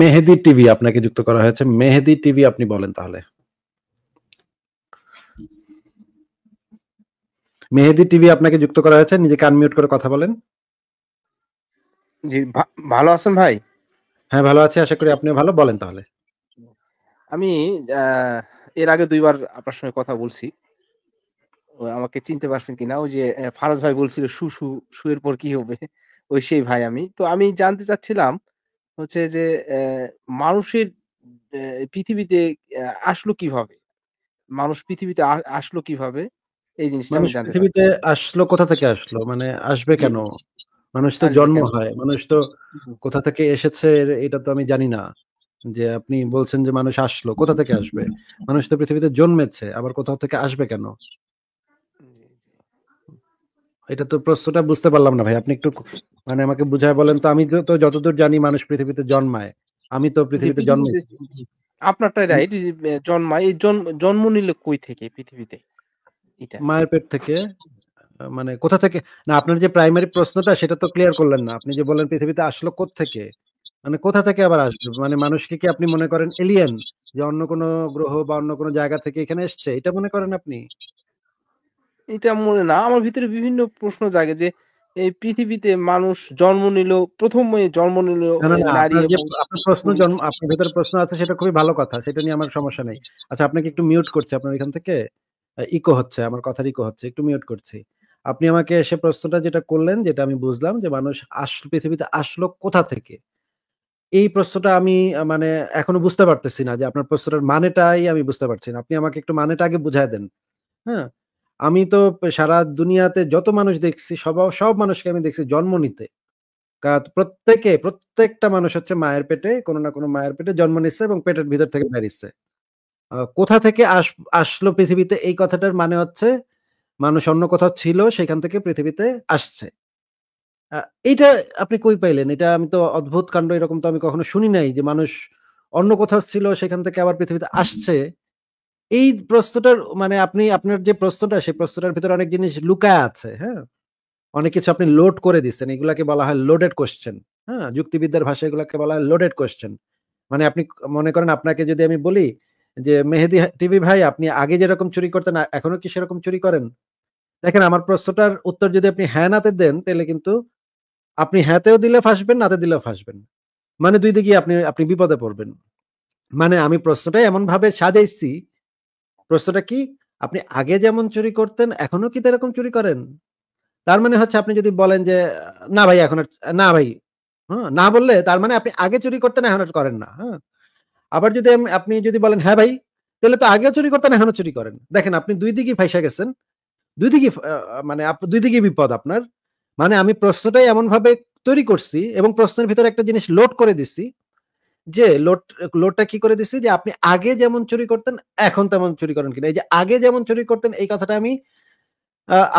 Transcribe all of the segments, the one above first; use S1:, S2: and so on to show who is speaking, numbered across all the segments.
S1: মেহেদি TV আপনাকে যুক্ত করা হয়েছে মেহেদি টিভি আপনি বলেন তাহলে মেহেদি টিভি আপনাকে যুক্ত করা হয়েছে নিজেকে আনমিউট করে কথা বলেন জি ভালো আছেন ভাই হ্যাঁ ভালো আছি আশা করি আপনি ভালো বলেন তাহলে আমি এর আগে দুইবার আপনার সঙ্গে কথা বলছি আমাকে চিনতে পারছেন কিনা ওই যে ফারাজ ভাই বলছিল সু সু শু এর পর কি হবে ওই সেই ভাই আমি। তো আমি জানতে চাচ্ছিলাম হচ্ছে যে মানুষের পৃথিবীতে আসলো কিভাবে? মানুষ পৃথিবীতে আসলো কিভাবে? এই জিনিসটা আমি জানতে পৃথিবীতে আসলো কোথা থেকে আসলো? মানে আসবে কেন? মানুষ তো জন্ম হয়। মানুষ তো কোথা থেকে এসেছে এটা তো আমি জানি না। যে আপনি বলছেন যে মানুষ আসলো, কোথা থেকে আসবে? মানুষ তো পৃথিবীতে জন্মেছে, আবার কোথাও থেকে আসবে কেন? এটা তো প্রশ্নটা বুঝতে পারলাম না ভাই আপনি একটু মানে আমাকে বুঝায় বলেন তো আমি তো যতদূর জানি মানুষ পৃথিবীতে জন্মায় আমি তো পৃথিবীতে জন্মাইছি আপনারটাই রাইট জন্মায় এই জন্ম নিলে কই থেকে পৃথিবীতে এটা মায়ের পেট থেকে মানে কোথা থেকে না আপনার যে প্রাইমারি প্রশ্নটা সেটা তো ক্লিয়ার করলেন না আপনি যে বললেন পৃথিবীতে আসলো কোথ থেকে মানে কোথা থেকে আবার আসবে মানে মানুষকে কি আপনি মনে করেন এলিয়েন যে অন্য কোনো গ্রহ বা অন্য কোনো জায়গা থেকে এখানে এসছে এটা মনে করেন আপনি এটা মনে না আমার ভিতরে বিভিন্ন প্রশ্ন জাগে যে এই পৃথিবীতে মানুষ জন্ম নিল প্রথম জন্ম নিল আপনার প্রশ্ন জন্ম আপনার ভিতরে প্রশ্ন আছে সেটা খুবই ভালো কথা সেটা নিয়ে আমার সমস্যা নেই আচ্ছা আপনাকে একটু মিউট করছে আপনার এখান থেকে ইকো হচ্ছে আমার কথার ইকো হচ্ছে একটু মিউট করছি আপনি আমাকে এসে প্রশ্নটা যেটা করলেন যেটা আমি বুঝলাম যে মানুষ আসলো পৃথিবীতে আসলো কোথা থেকে এই প্রশ্নটা আমি মানে এখনো বুঝতে পারতেছি না যে আপনার প্রশ্নটার মানেটাই আমি বুঝতে পারছি না আপনি আমাকে একটু মানেটা আগে বুঝাই দেন হ্যাঁ আমি তো সারা দুনিয়াতে যত মানুষ দেখছি সব সব মানুষকে আমি দেখছি জন্ম নিতে প্রত্যেকে প্রত্যেকটা মানুষ হচ্ছে মায়ের পেটে কোনো না কোনো মায়ের পেটে জন্ম নিচ্ছে এবং পেটের ভিতর থেকে বেরিয়েছে কোথা থেকে আসলো পৃথিবীতে এই কথাটার মানে হচ্ছে মানুষ অন্য কোথাও ছিল সেখান থেকে পৃথিবীতে আসছে এটা আপনি কই পাইলেন এটা আমি তো অদ্ভুত কাণ্ড এরকম তো আমি কখনো শুনি নাই যে মানুষ অন্য কোথাও ছিল সেখান থেকে আবার পৃথিবীতে আসছে এই প্রশ্নটার মানে আপনি আপনার যে প্রশ্নটা সেই প্রশ্নটার ভিতরে অনেক জিনিস লুকায় আছে হ্যাঁ অনেক কিছু আপনি লোড করে দিচ্ছেন এগুলাকে বলা হয় লোডেড কোশ্চেন হ্যাঁ যুক্তিবিদ্যার ভাষা এগুলাকে বলা হয় লোডেড কোশ্চেন মানে আপনি মনে করেন আপনাকে যদি আমি বলি যে মেহেদি টিভি ভাই আপনি আগে যেরকম চুরি করতেন এখনো কি সেরকম চুরি করেন দেখেন আমার প্রশ্নটার উত্তর যদি আপনি হ্যাঁ নাতে দেন তাহলে কিন্তু আপনি হ্যাঁতেও দিলে ফাঁসবেন নাতে দিলেও ফাঁসবেন মানে দুই দিকে আপনি আপনি বিপদে পড়বেন মানে আমি প্রশ্নটা এমন ভাবে সাজাইছি প্রশ্নটা কি আপনি আগে যেমন চুরি করতেন এখনো কি এরকম চুরি করেন তার মানে হচ্ছে আপনি যদি বলেন যে না ভাই এখন না ভাই হ্যাঁ না বললে তার মানে আপনি আগে চুরি করতেন এখন করেন না হ্যাঁ আবার যদি আপনি যদি বলেন হ্যাঁ ভাই তাহলে তো আগেও চুরি করতেন এখনো চুরি করেন দেখেন আপনি দুই দিকে ফাইসা গেছেন দুই দিকে মানে দুই দিকে বিপদ আপনার মানে আমি প্রশ্নটাই এমন ভাবে তৈরি করছি এবং প্রশ্নের ভিতরে একটা জিনিস লোড করে দিচ্ছি যে লোট লোটটা কি করে দিছি যে আপনি আগে যেমন চুরি করতেন এখন তেমন চুরি করেন কিনা এই যে আগে যেমন চুরি করতেন এই কথাটা আমি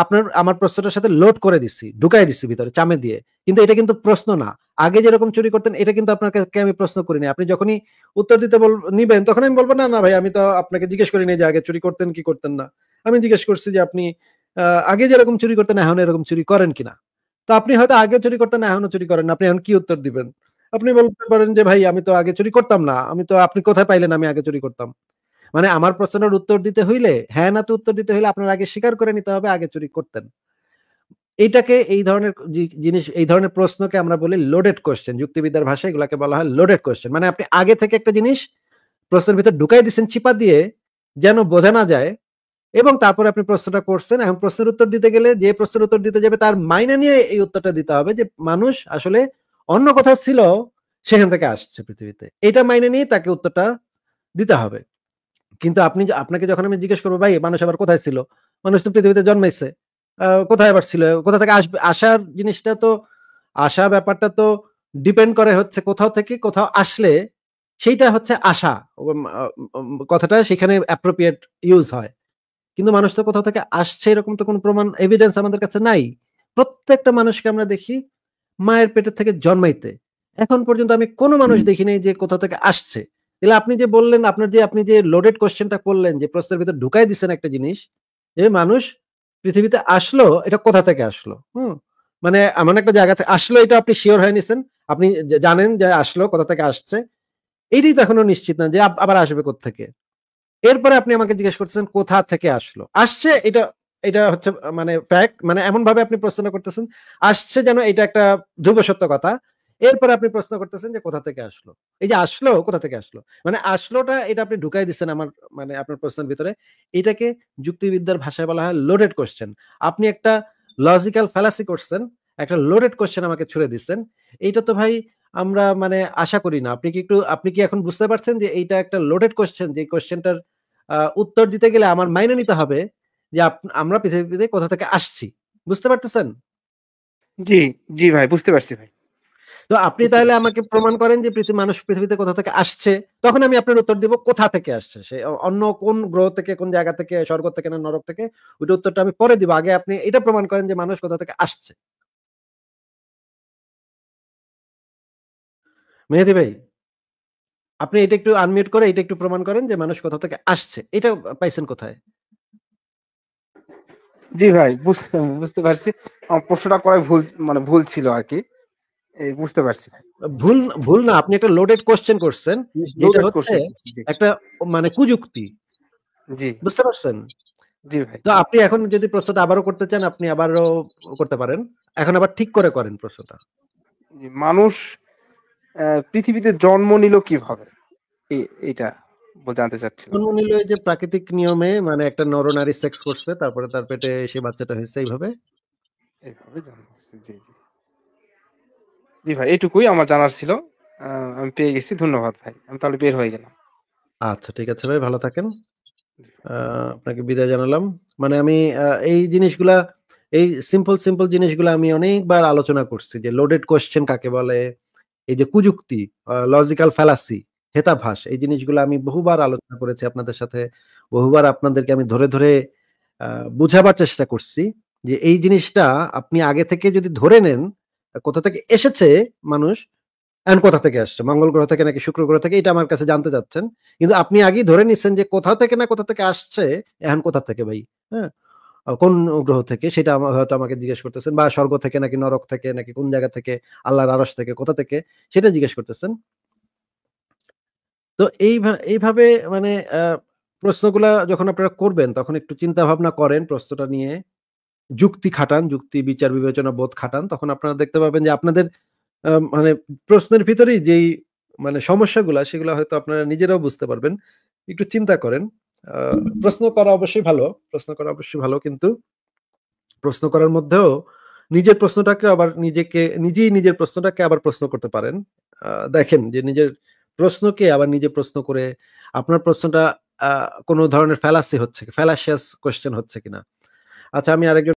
S1: আপনার আমার প্রশ্নটার সাথে লোড করে দিছি ঢুকাই দিছি ভিতরে চামে দিয়ে কিন্তু এটা কিন্তু প্রশ্ন না আগে যেরকম চুরি করতেন এটা কিন্তু আপনাকে আমি প্রশ্ন করিনি আপনি যখনই উত্তর দিতে বল নিবেন তখন আমি বলবো না না ভাই আমি তো আপনাকে জিজ্ঞেস করিনি যে আগে চুরি করতেন কি করতেন না আমি জিজ্ঞেস করছি যে আপনি আগে যেরকম চুরি করতেন এখন এরকম চুরি করেন কিনা তো আপনি হয়তো আগে চুরি করতেন এখনো চুরি করেন আপনি এখন কি উত্তর দিবেন আপনি বলতে পারেন যে ভাই আমি তো আগে চুরি করতাম না আমি তো আপনি কোথায় পাইলেন আমি আগে চুরি করতাম মানে আমার প্রশ্নের উত্তর দিতে হইলে হ্যাঁ না তো উত্তর দিতে হইলে আপনার আগে স্বীকার করে নিতে হবে আগে চুরি করতেন এইটাকে এই ধরনের জিনিস এই ধরনের প্রশ্নকে আমরা বলি লোডেড কোশ্চেন যুক্তিবিদ্যার ভাষায় এগুলাকে বলা হয় লোডেড কোশ্চেন মানে আপনি আগে থেকে একটা জিনিস প্রশ্নের ভিতর ঢুকাই দিচ্ছেন চিপা দিয়ে যেন বোঝা না যায় এবং তারপরে আপনি প্রশ্নটা করছেন এখন প্রশ্নের উত্তর দিতে গেলে যে প্রশ্নের উত্তর দিতে যাবে তার মাইনে নিয়ে এই উত্তরটা দিতে হবে যে মানুষ আসলে অন্য কোথাও ছিল সেখান থেকে আসছে পৃথিবীতে এটা মাইনে নিয়ে তাকে উত্তরটা দিতে হবে কিন্তু আপনি আপনাকে যখন আমি জিজ্ঞেস করবো ভাই মানুষ আবার কোথায় ছিল মানুষ তো পৃথিবীতে জন্মাইছে কোথায় আবার ছিল কোথা থেকে আসবে আসার জিনিসটা তো আসা ব্যাপারটা তো ডিপেন্ড করে হচ্ছে কোথাও থেকে কোথাও আসলে সেইটা হচ্ছে আশা কথাটা সেখানে অ্যাপ্রোপ্রিয়েট ইউজ হয় কিন্তু মানুষ তো কোথাও থেকে আসছে এরকম তো কোনো প্রমাণ এভিডেন্স আমাদের কাছে নাই প্রত্যেকটা মানুষকে আমরা দেখি মায়ের পেটের থেকে জন্মাইতে এখন পর্যন্ত আমি কোনো মানুষ দেখিনি যে কোথাও থেকে আসছে তাহলে আপনি যে বললেন আপনার যে আপনি যে লোডেড কোশ্চেনটা করলেন যে প্রশ্নের ভিতরে ঢুকাই দিচ্ছেন একটা জিনিস যে মানুষ পৃথিবীতে আসলো এটা কোথা থেকে আসলো হুম মানে এমন একটা জায়গা থেকে আসলো এটা আপনি শিওর হয়ে নিছেন আপনি জানেন যে আসলো কোথা থেকে আসছে এইটাই তো এখনো নিশ্চিত না যে আবার আসবে থেকে এরপরে আপনি আমাকে জিজ্ঞেস করতেছেন কোথা থেকে আসলো আসছে এটা এটা হচ্ছে মানে ফ্যাক্ট মানে এমন ভাবে আপনি প্রশ্ন করতেছেন আসছে যেন এটা একটা ধ্রুব সত্য কথা এরপরে আপনি প্রশ্ন করতেছেন যে কোথা থেকে আসলো এই যে আসলো কোথা থেকে আসলো মানে আসলোটা এটা আপনি ঢুকাই দিচ্ছেন আমার মানে আপনার প্রশ্নের ভিতরে এটাকে যুক্তিবিদ্যার ভাষায় বলা হয় লোডেড কোশ্চেন আপনি একটা লজিক্যাল ফ্যালাসি করছেন একটা লোডেড কোশ্চেন আমাকে ছুড়ে দিচ্ছেন এইটা তো ভাই আমরা মানে আশা করি না আপনি কি একটু আপনি কি এখন বুঝতে পারছেন যে এইটা একটা লোডেড কোশ্চেন যে কোশ্চেনটার উত্তর দিতে গেলে আমার মাইনে নিতে হবে যে আমরা পৃথিবীতে কোথা থেকে আসছি বুঝতে পারতেছেন জি জি ভাই বুঝতে পারছি ভাই তো আপনি তাহলে আমাকে প্রমাণ করেন যে পৃথিবী মানুষ পৃথিবীতে কোথা থেকে আসছে তখন আমি আপনার উত্তর দিব কোথা থেকে আসছে সে অন্য কোন গ্রহ থেকে কোন জায়গা থেকে স্বর্গ থেকে না নরক থেকে ওইটা উত্তরটা আমি পরে দিব আগে আপনি এটা প্রমাণ করেন যে মানুষ কোথা থেকে আসছে মেহেদি ভাই আপনি এটা একটু আনমিউট করে এটা একটু প্রমাণ করেন যে মানুষ কোথা থেকে আসছে এটা পাইছেন কোথায় জি ভাই বুঝতে পারছি প্রশ্নটা করাই ভুল মানে ভুল ছিল আর কি বুঝতে পারছি ভুল ভুল না আপনি একটা লোডেড কোশ্চেন করছেন যেটা হচ্ছে একটা মানে কুযুক্তি জি বুঝতে পারছেন জি ভাই তো আপনি এখন যদি প্রশ্নটা আবারও করতে চান আপনি আবারও করতে পারেন এখন আবার ঠিক করে করেন প্রশ্নটা মানুষ পৃথিবীতে জন্ম নিল কিভাবে এটা জানতে চাচ্ছি জন্ম নিল যে প্রাকৃতিক নিয়মে মানে একটা নরনারী সেক্স করছে তারপরে তার পেটে সেই বাচ্চাটা হয়েছে এইভাবে এইভাবে জন্ম জি ভাই এটুকুই আমার জানার ছিল আমি পেয়ে গেছি ধন্যবাদ ভাই আমি তাহলে বের হয়ে গেলাম আচ্ছা ঠিক আছে ভাই ভালো থাকেন আপনাকে বিদায় জানালাম মানে আমি এই জিনিসগুলা এই সিম্পল সিম্পল জিনিসগুলো আমি অনেকবার আলোচনা করছি যে লোডেড কোশ্চেন কাকে বলে এই যে কুযুক্তি লজিক্যাল ফ্যালাসি হেতাভাস এই জিনিসগুলো আমি বহুবার আলোচনা করেছি আপনাদের সাথে বহুবার আপনাদেরকে আমি ধরে ধরে বুঝাবার চেষ্টা করছি যে এই জিনিসটা আপনি আগে থেকে যদি ধরে নেন কোথা থেকে এসেছে মানুষ অ্যান্ড কোথা থেকে আসছে মঙ্গল গ্রহ থেকে নাকি শুক্র গ্রহ থেকে এটা আমার কাছে জানতে চাচ্ছেন কিন্তু আপনি আগেই ধরে নিচ্ছেন যে কোথা থেকে না কোথা থেকে আসছে এখন কোথা থেকে ভাই হ্যাঁ কোন গ্রহ থেকে সেটা হয়তো আমাকে জিজ্ঞেস করতেছেন বা স্বর্গ থেকে নাকি নরক থেকে নাকি কোন জায়গা থেকে আল্লাহর আড়স থেকে কোথা থেকে সেটা জিজ্ঞেস করতেছেন তো এই এইভাবে মানে প্রশ্নগুলা যখন আপনারা করবেন তখন একটু চিন্তা ভাবনা করেন প্রশ্নটা নিয়ে যুক্তি খাটান যুক্তি বিচার বিবেচনা বোধ খাটান তখন আপনারা দেখতে পাবেন যে আপনাদের মানে প্রশ্নের ভিতরেই যেই মানে সমস্যাগুলা সেগুলো হয়তো আপনারা নিজেরাও বুঝতে পারবেন একটু চিন্তা করেন প্রশ্ন করা অবশ্যই ভালো প্রশ্ন করা অবশ্যই ভালো কিন্তু প্রশ্ন করার মধ্যেও নিজের প্রশ্নটাকে আবার নিজেকে নিজেই নিজের প্রশ্নটাকে আবার প্রশ্ন করতে পারেন দেখেন যে নিজের প্রশ্নকে আবার নিজে প্রশ্ন করে আপনার প্রশ্নটা কোনো ধরনের ফ্যালাসি হচ্ছে ফ্যালাসিয়াস কোয়েশ্চেন হচ্ছে কিনা আচ্ছা আমি আরেকজন